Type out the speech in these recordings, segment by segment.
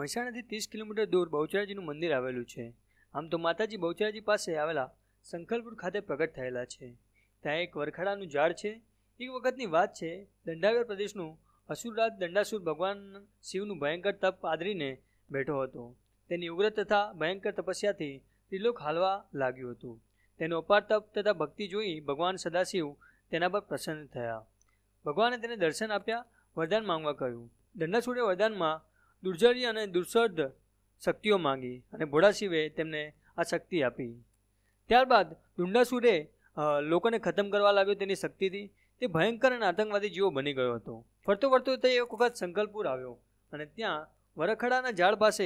મહેસાણાથી ત્રીસ કિલોમીટર દૂર બહુચરાજીનું મંદિર આવેલું છે આમ તો માતાજી બહુચરાજી પાસે આવેલા સંખલપુર ખાતે પ્રગટ થયેલા છે ત્યાં એક વરખાડાનું ઝાડ છે એક વખતની વાત છે દંડાવ્યા પ્રદેશનું અસુરરાજ દંડાસુર ભગવાન શિવનું ભયંકર તપ આદરીને બેઠો હતો તેની ઉગ્ર તથા ભયંકર તપસ્યાથી ત્રિલોક હાલવા લાગ્યું હતું તેનો અપાર તપ તથા ભક્તિ જોઈ ભગવાન સદાશિવ તેના પર પ્રસન્ન થયા ભગવાને તેને દર્શન આપ્યા વરદાન માંગવા કહ્યું દંડાસુરે વરદાનમાં દુર્જરી અને દુર્સર્ધ શક્તિઓ માંગી અને ભોળાશિવે તેમને આ શક્તિ આપી ત્યારબાદ દુંડાસુરે લોકોને ખતમ કરવા લાગ્યો તેની શક્તિથી તે ભયંકર અને આતંકવાદી જીવો બની ગયો હતો ફરતો ફરતો તે એક વખત સંકલપુર આવ્યો અને ત્યાં વરખડાના ઝાડ પાસે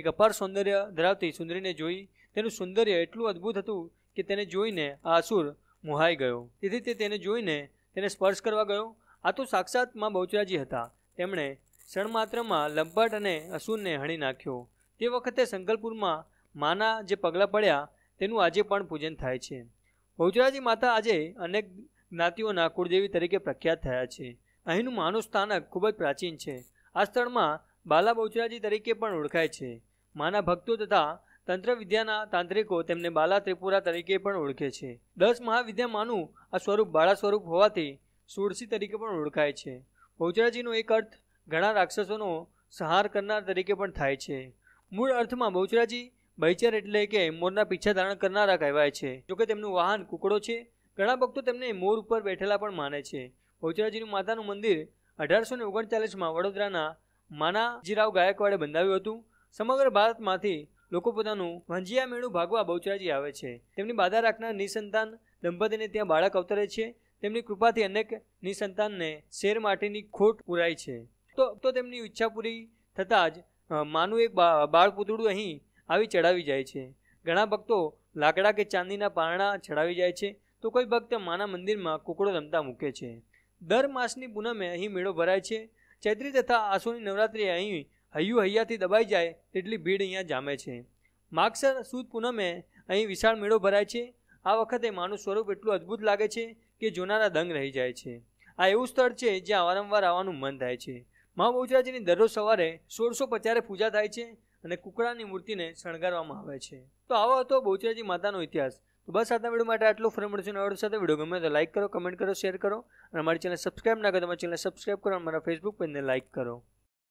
એક અપાર સૌંદર્ય ધરાવતી સુંદરીને જોઈ તેનું સૌંદર્ય એટલું અદ્ભુત હતું કે તેને જોઈને આ અસુર મોહાઈ ગયો તેથી તે તેને જોઈને તેને સ્પર્શ કરવા ગયો આ તો સાક્ષાત માં બહુચરાજી હતા તેમણે ક્ષણમાત્રમાં લંબાટ અને અસુરને હણી નાખ્યો તે વખતે સંકલપુરમાં માના જે પગલાં પડ્યા તેનું આજે પણ પૂજન થાય છે બહુચરાજી માતા આજે અનેક જ્ઞાતિઓના કુળદેવી તરીકે પ્રખ્યાત થયા છે અહીંનું માનું સ્થાનક ખૂબ જ પ્રાચીન છે આ સ્થળમાં બાલા બહુચરાજી તરીકે પણ ઓળખાય છે માના ભક્તો તથા તંત્ર વિદ્યાના તાંત્રિકો તેમને બાલા ત્રિપુરા તરીકે પણ ઓળખે છે દસ મહાવિદ્યા માનું આ સ્વરૂપ બાળા સ્વરૂપ હોવાથી સુરસી તરીકે પણ ઓળખાય છે બહુચરાજીનો એક અર્થ ઘણા રાક્ષસોનો સંહાર કરનાર તરીકે પણ થાય છે મૂળ અર્થમાં બહુચરાજી બૈચર એટલે કે મોરના પીછા ધારણ કરનારા કહેવાય છે જોકે તેમનું વાહન કુકડો છે ઘણા ભક્તો તેમને મોર ઉપર બેઠેલા પણ માને છે બહુચરાજીનું માતાનું મંદિર અઢારસો ને ઓગણચાલીસમાં વડોદરાના માનાજીરાવ ગાયકવાડે બંધાવ્યું હતું સમગ્ર ભારતમાંથી લોકો પોતાનું ભંજિયા મેળું ભાગવા બહુચરાજી આવે છે તેમની બાધા રાખનાર નિસંતાન દંપતીને ત્યાં બાળક અવતરે છે તેમની કૃપાથી અનેક નિસંતાનને શેર માટેની ખોટ પુરાય છે તો તો તેમની ઈચ્છા પૂરી થતાં જ માનું એક બાળ પૂતળું અહીં આવી ચડાવી જાય છે ઘણા ભક્તો લાકડા કે ચાંદીના પારણા ચડાવી જાય છે તો કોઈ ભક્ત માના મંદિરમાં કુકડો રમતા મૂકે છે દર માસની પૂનમે અહીં મેળો ભરાય છે ચૈત્રી તથા આસુની નવરાત્રિ અહીં હૈયું હૈયાથી દબાઈ જાય તેટલી ભીડ અહીંયા જામે છે માગસર સુદ પૂનમે અહીં વિશાળ મેળો ભરાય છે આ વખતે માનું સ્વરૂપ એટલું અદ્ભુત લાગે છે કે જોનારા દંગ રહી જાય છે આ એવું સ્થળ છે જ્યાં વારંવાર આવવાનું મન થાય છે મા બહુચરાજીની દરરોજ સવારે સોળસો પચારે પૂજા થાય છે અને કુકડાની મૂર્તિને શણગારવામાં આવે છે તો આવો હતો બહુચરાજી માતાનો ઇતિહાસ તો બસ આજના વિડીયો માટે આટલું ફરી મળશું આવડો સાથે વિડીયો ગમે તો લાઇક કરો કમેન્ટ કરો શેર કરો અને અમારી ચેનલ સબસ્ક્રાઈબ ના કરો તમારી ચેનલ સબસ્ક્રાઈબ કરો અને મારા ફેસબુક પેજને લાઇક કરો